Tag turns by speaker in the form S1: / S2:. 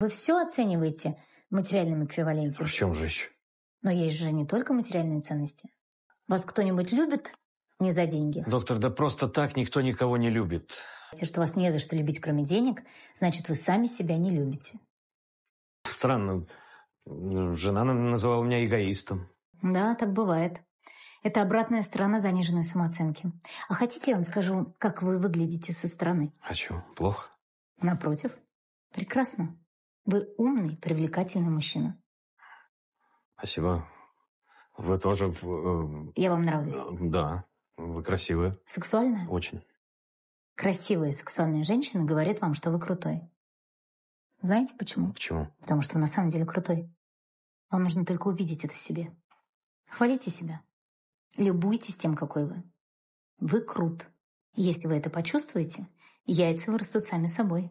S1: Вы все оцениваете в материальном эквиваленте? А в чем же еще? Но есть же не только материальные ценности. Вас кто-нибудь любит не за деньги?
S2: Доктор, да просто так никто никого
S3: не любит.
S1: Если что вас не за что любить, кроме денег, значит, вы сами себя не любите.
S3: Странно. Жена называла меня эгоистом.
S1: Да, так бывает. Это обратная сторона заниженной самооценки. А хотите, я вам скажу, как вы выглядите со стороны?
S4: Хочу. А плохо?
S1: Напротив. Прекрасно. Вы умный, привлекательный мужчина.
S4: Спасибо. Вы тоже... Э, Я
S1: вам нравлюсь. Э,
S4: да, вы красивые.
S1: Сексуальная? Очень. Красивые сексуальные женщины говорят вам, что вы крутой. Знаете почему? Почему? Потому что вы на самом деле крутой. Вам нужно только увидеть это в себе. Хвалите себя. Любуйтесь тем, какой вы. Вы крут. Если вы это почувствуете, яйца вырастут сами собой.